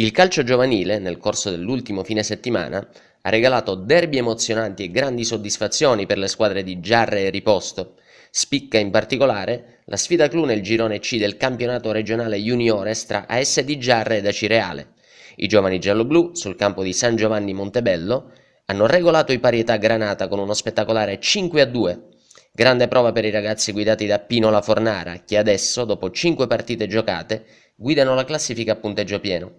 Il calcio giovanile, nel corso dell'ultimo fine settimana, ha regalato derby emozionanti e grandi soddisfazioni per le squadre di Giarre e Riposto. Spicca in particolare la sfida clou nel girone C del campionato regionale juniores tra AS di Giarre ed Acireale. I giovani gialloblu, sul campo di San Giovanni Montebello, hanno regolato i parietà Granata con uno spettacolare 5 a 2. Grande prova per i ragazzi guidati da Pino La Fornara, che adesso, dopo 5 partite giocate, guidano la classifica a punteggio pieno.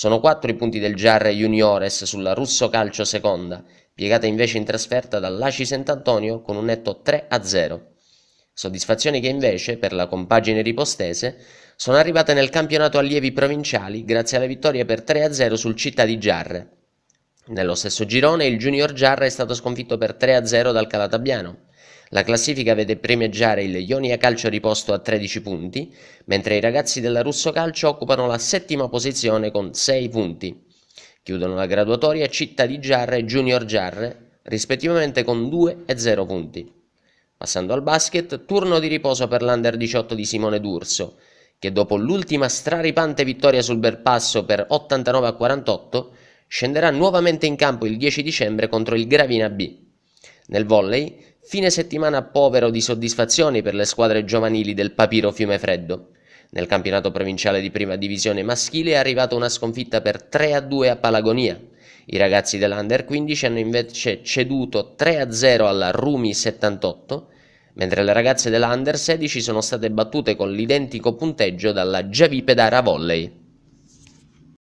Sono quattro i punti del Giarra Juniores sulla Russo Calcio seconda, piegata invece in trasferta dall'Aci Sant'Antonio con un netto 3-0. Soddisfazioni che invece, per la compagine ripostese, sono arrivate nel campionato allievi provinciali grazie alla vittoria per 3-0 sul Città di Giarre. Nello stesso girone il Junior Giarra è stato sconfitto per 3-0 dal Calatabiano. La classifica vede primeggiare il Ionia Calcio riposto a 13 punti, mentre i ragazzi della Russo Calcio occupano la settima posizione con 6 punti. Chiudono la graduatoria Città di Giarre e Junior Giarre, rispettivamente con 2 e 0 punti. Passando al basket, turno di riposo per l'Under 18 di Simone D'Urso, che dopo l'ultima straripante vittoria sul Berpasso per 89 a 48, scenderà nuovamente in campo il 10 dicembre contro il Gravina B. Nel volley, Fine settimana povero di soddisfazioni per le squadre giovanili del Papiro Fiumefreddo. Nel campionato provinciale di prima divisione maschile è arrivata una sconfitta per 3-2 a Palagonia. I ragazzi dell'Under 15 hanno invece ceduto 3-0 alla Rumi 78, mentre le ragazze dell'Under 16 sono state battute con l'identico punteggio dalla Giavipe d'Ara Volley.